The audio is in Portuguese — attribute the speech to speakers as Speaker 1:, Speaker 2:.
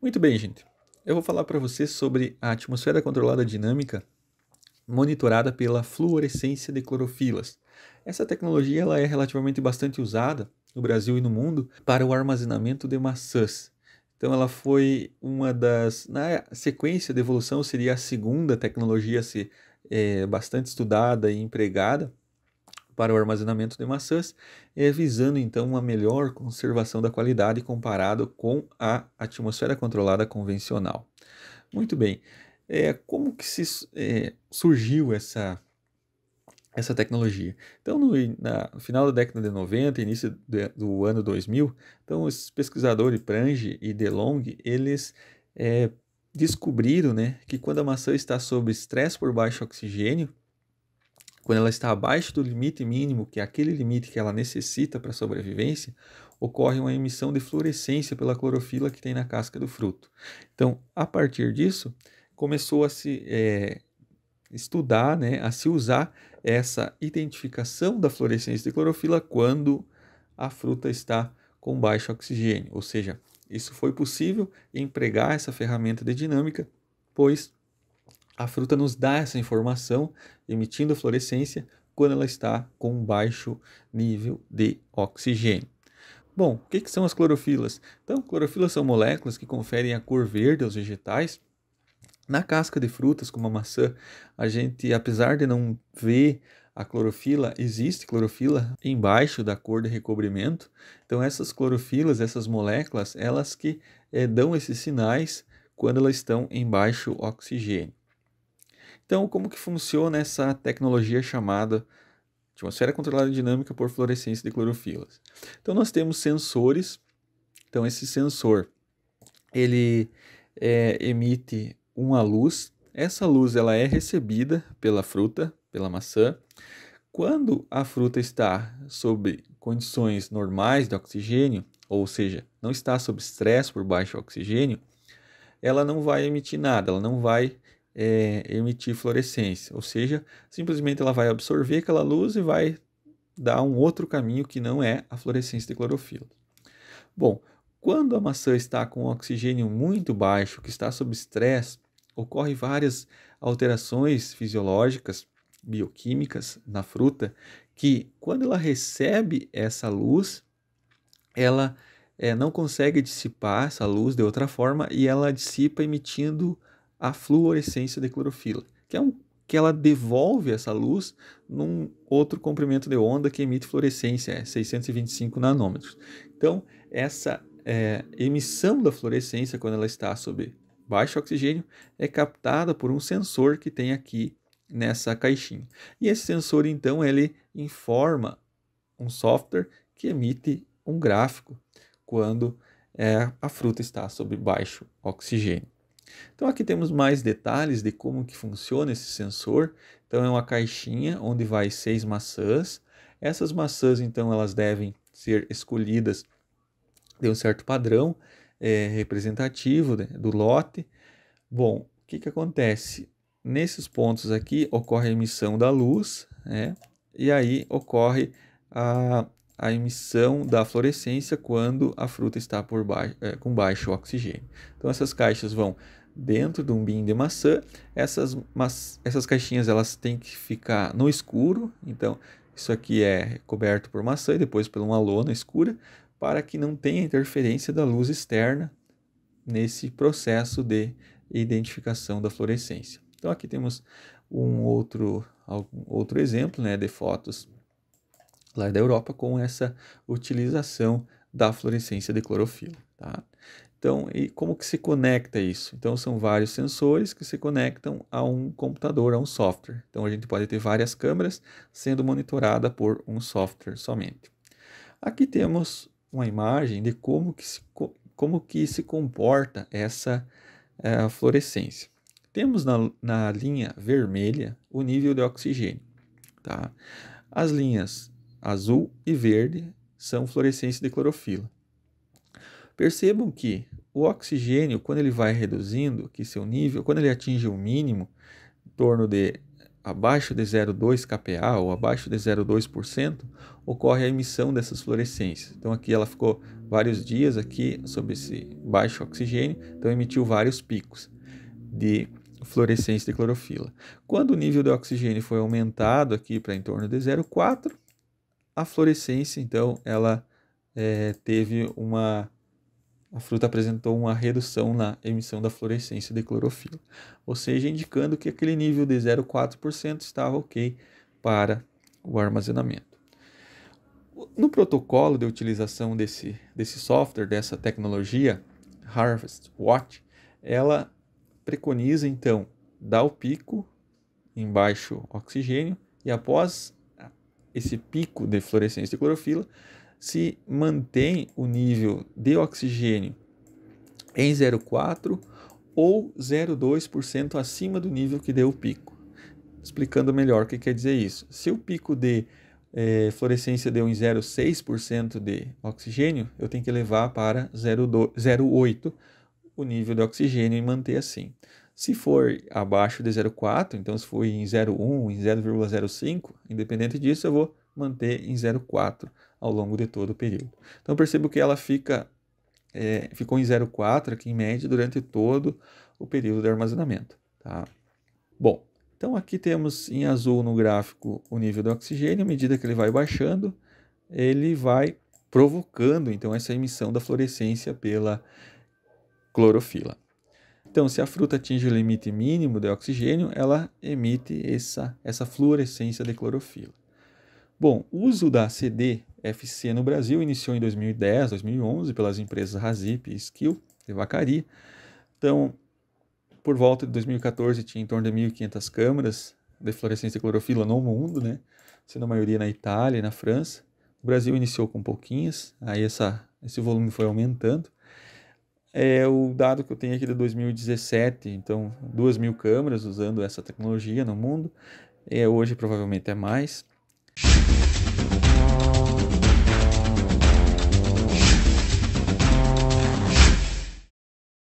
Speaker 1: Muito bem, gente. Eu vou falar para você sobre a atmosfera controlada dinâmica monitorada pela fluorescência de clorofilas. Essa tecnologia ela é relativamente bastante usada no Brasil e no mundo para o armazenamento de maçãs. Então ela foi uma das na sequência de evolução seria a segunda tecnologia a ser é, bastante estudada e empregada para o armazenamento de maçãs, é, visando então uma melhor conservação da qualidade comparado com a atmosfera controlada convencional. Muito bem, é, como que se, é, surgiu essa essa tecnologia. Então, no, na, no, final da década de 90, início de, do ano 2000, então os pesquisadores Prange e DeLong, eles é, descobriram né, que quando a maçã está sob estresse por baixo oxigênio, quando ela está abaixo do limite mínimo, que é aquele limite que ela necessita para sobrevivência, ocorre uma emissão de fluorescência pela clorofila que tem na casca do fruto. Então, a partir disso, começou a se é, estudar, né, a se usar essa identificação da fluorescência de clorofila quando a fruta está com baixo oxigênio. Ou seja, isso foi possível empregar essa ferramenta de dinâmica, pois a fruta nos dá essa informação, emitindo fluorescência, quando ela está com baixo nível de oxigênio. Bom, o que, que são as clorofilas? Então, clorofilas são moléculas que conferem a cor verde aos vegetais na casca de frutas, como a maçã, a gente, apesar de não ver a clorofila, existe clorofila embaixo da cor de recobrimento. Então, essas clorofilas, essas moléculas, elas que é, dão esses sinais quando elas estão em baixo oxigênio. Então, como que funciona essa tecnologia chamada atmosfera controlada dinâmica por fluorescência de clorofilas? Então, nós temos sensores. Então, esse sensor, ele é, emite uma luz. Essa luz, ela é recebida pela fruta, pela maçã. Quando a fruta está sob condições normais de oxigênio, ou seja, não está sob estresse por baixo oxigênio, ela não vai emitir nada, ela não vai é, emitir fluorescência, ou seja, simplesmente ela vai absorver aquela luz e vai dar um outro caminho que não é a fluorescência de clorofila. Bom, quando a maçã está com oxigênio muito baixo, que está sob estresse, ocorrem várias alterações fisiológicas, bioquímicas na fruta, que quando ela recebe essa luz, ela é, não consegue dissipar essa luz de outra forma e ela dissipa emitindo a fluorescência de clorofila, que é um que ela devolve essa luz num outro comprimento de onda que emite fluorescência, é 625 nanômetros. Então, essa é, emissão da fluorescência, quando ela está sob baixo oxigênio, é captada por um sensor que tem aqui nessa caixinha. E esse sensor, então, ele informa um software que emite um gráfico quando é, a fruta está sob baixo oxigênio. Então aqui temos mais detalhes de como que funciona esse sensor. Então é uma caixinha onde vai seis maçãs. Essas maçãs então elas devem ser escolhidas de um certo padrão é, representativo né, do lote. Bom, o que, que acontece? Nesses pontos aqui ocorre a emissão da luz, né? e aí ocorre a a emissão da fluorescência quando a fruta está por baixo, é, eh, com baixo oxigênio. Então essas caixas vão dentro de um bin de maçã. Essas, mas, essas caixinhas elas têm que ficar no escuro. Então isso aqui é coberto por maçã e depois por uma lona escura para que não tenha interferência da luz externa nesse processo de identificação da fluorescência. Então aqui temos um outro, um outro exemplo né, de fotos lá da Europa com essa utilização da fluorescência de clorofila. Tá? Então, e como que se conecta isso? Então, são vários sensores que se conectam a um computador, a um software. Então, a gente pode ter várias câmeras sendo monitorada por um software somente. Aqui temos uma imagem de como que se, como que se comporta essa é, fluorescência. Temos na, na linha vermelha o nível de oxigênio. Tá? As linhas azul e verde são fluorescência de clorofila. Percebam que o oxigênio, quando ele vai reduzindo que seu nível, quando ele atinge o um mínimo, em torno de abaixo de 0,2 kPa ou abaixo de 0,2%, ocorre a emissão dessas fluorescências. Então aqui ela ficou vários dias aqui sob esse baixo oxigênio, então emitiu vários picos de fluorescência de clorofila. Quando o nível de oxigênio foi aumentado aqui para em torno de 0,4, a florescência, então, ela é, teve uma. A fruta apresentou uma redução na emissão da fluorescência de clorofila, ou seja, indicando que aquele nível de 0,4% estava ok para o armazenamento. No protocolo de utilização desse, desse software, dessa tecnologia, Harvest Watch, ela preconiza então dar o pico em baixo oxigênio e após esse pico de fluorescência de clorofila, se mantém o nível de oxigênio em 0,4 ou 0,2% acima do nível que deu o pico. Explicando melhor o que quer dizer isso. Se o pico de eh, fluorescência deu em 0,6% de oxigênio, eu tenho que levar para 0,8 o nível de oxigênio e manter assim. Se for abaixo de 0,4, então se for em 0,1, em 0,05, independente disso, eu vou manter em 0,4 ao longo de todo o período. Então percebo que ela fica é, ficou em 0,4 aqui em média durante todo o período de armazenamento. Tá? Bom, então aqui temos em azul no gráfico o nível do oxigênio, à medida que ele vai baixando, ele vai provocando então essa emissão da fluorescência pela clorofila. Então, se a fruta atinge o limite mínimo de oxigênio, ela emite essa, essa fluorescência de clorofila. Bom, o uso da CDFC no Brasil iniciou em 2010, 2011 pelas empresas Razip e Skill de Vacaria. Então, por volta de 2014 tinha em torno de 1.500 câmaras de fluorescência de clorofila no mundo, né? sendo a maioria na Itália e na França. O Brasil iniciou com pouquinhas, aí essa, esse volume foi aumentando é o dado que eu tenho aqui de 2017, então 2 mil câmeras usando essa tecnologia no mundo, é, hoje provavelmente é mais.